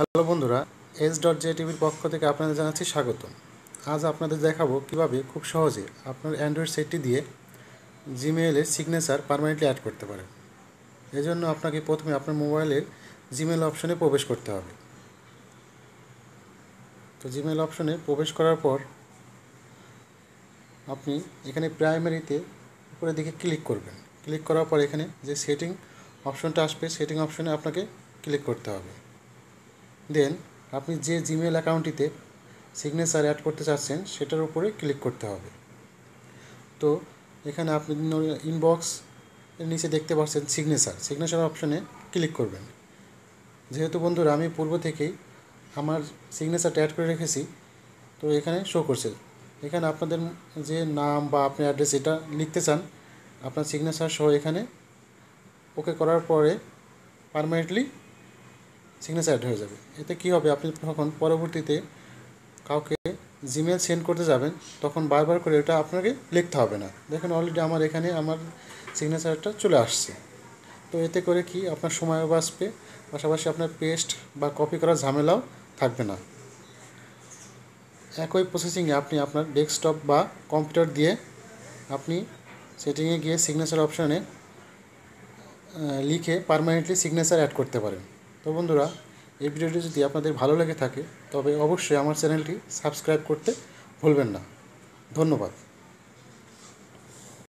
hello বন্ধুরা S dot J টিভির পক্ষ থেকে আপনাদের জানাচ্ছি স্বাগতম আজ আপনাদের দেখাবো কিভাবে খুব সহজে আপনার অ্যান্ড্রয়েড সেটটি দিয়ে জিমেইলে সিগনেচার পারমানেন্টলি অ্যাড করতে পারেন এজন্য আপনাকে প্রথমে আপনার মোবাইলের জিমেল অপশনে প্রবেশ করতে হবে তো জিমেল অপশনে প্রবেশ করার পর আপনি এখানে প্রাইমারিতে উপরের দিকে ক্লিক করবেন ক্লিক করার পর এখানে যে সেটিং অপশনটা আসবে সেটিং অপশনে আপনাকে ক্লিক করতে হবে দেন আপনি যে জিমেল অ্যাকাউন্টটিতে সিগনেচার অ্যাড করতে চাচ্ছেন সেটার উপরে ক্লিক করতে হবে তো এখানে আপনি ইনবক্স এর নিচে দেখতে পাচ্ছেন সিগনেচার সিগনেচার অপশনে ক্লিক করবেন যেহেতু বন্ধুরা আমি পূর্ব থেকেই আমার সিগনেচারটা অ্যাড করে রেখেছি তো এখানে শো করছে এখানে আপনাদের যে নাম বা আপনি অ্যাড্রেস এটা লিখতে চান আপনার সিগনেচার সহ এখানে ওকে করার পরে পারমানেন্টলি সিগনেচার অ্যাড হয়ে যাবে এতে কি হবে আপনি যখন পরবর্তীতে কাউকে জিমেল সেন্ড করতে যাবেন তখন বারবার করে ওটা আপনাকে লিখতে হবে না দেখেন অলরেডি আমার এখানে আমার সিগনেচারটা চলে আসছে তো এতে করে কি আপনার সময়ও বাঁচবে পাশাপাশি আপনার পেস্ট বা কপি করার ঝামেলাও থাকবে না একই প্রসেসিংয়ে আপনি আপনার ডেস্কটপ বা কম্পিউটার দিয়ে আপনি সেটিংয়ে গিয়ে সিগনেচার অপশানে লিখে পারমানেন্টলি সিগনেচার অ্যাড করতে পারেন তো বন্ধুরা এই ভিডিওটি যদি আপনাদের ভালো লেগে থাকে তবে অবশ্যই আমার চ্যানেলটি সাবস্ক্রাইব করতে ভুলবেন না ধন্যবাদ